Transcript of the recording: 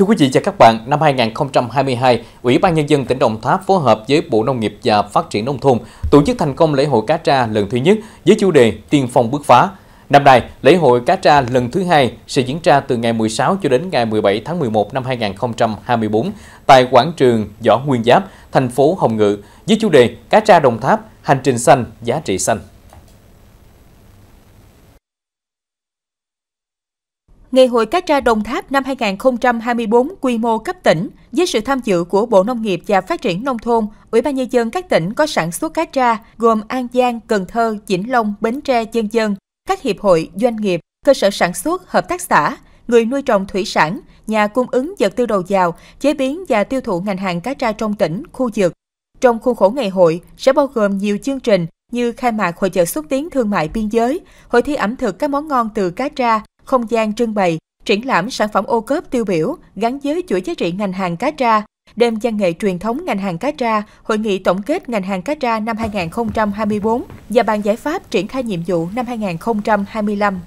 Thưa quý vị và các bạn, năm 2022, Ủy ban Nhân dân tỉnh Đồng Tháp phối hợp với Bộ Nông nghiệp và Phát triển Nông thôn tổ chức thành công lễ hội cá tra lần thứ nhất với chủ đề Tiên phong bước phá. Năm nay, lễ hội cá tra lần thứ hai sẽ diễn ra từ ngày 16 cho đến ngày 17 tháng 11 năm 2024 tại quảng trường Võ Nguyên Giáp, thành phố Hồng Ngự với chủ đề Cá tra Đồng Tháp, hành trình xanh, giá trị xanh. Ngày hội cá tra Đồng Tháp năm 2024 quy mô cấp tỉnh với sự tham dự của Bộ Nông nghiệp và Phát triển Nông thôn, Ủy ban Nhân dân các tỉnh có sản xuất cá tra gồm An Giang, Cần Thơ, Vĩnh Long, Bến Tre, Dân Dân, các hiệp hội, doanh nghiệp, cơ sở sản xuất, hợp tác xã, người nuôi trồng thủy sản, nhà cung ứng vật tư đầu vào, chế biến và tiêu thụ ngành hàng cá tra trong tỉnh, khu vực. Trong khuôn khổ ngày hội sẽ bao gồm nhiều chương trình như khai mạc hội chợ xúc tiến thương mại biên giới, hội thi ẩm thực các món ngon từ cá tra, không gian trưng bày, triển lãm sản phẩm ô cớp tiêu biểu gắn với chuỗi giá trị ngành hàng cá tra, đêm văn nghệ truyền thống ngành hàng cá tra, hội nghị tổng kết ngành hàng cá tra năm 2024 và bàn giải pháp triển khai nhiệm vụ năm 2025.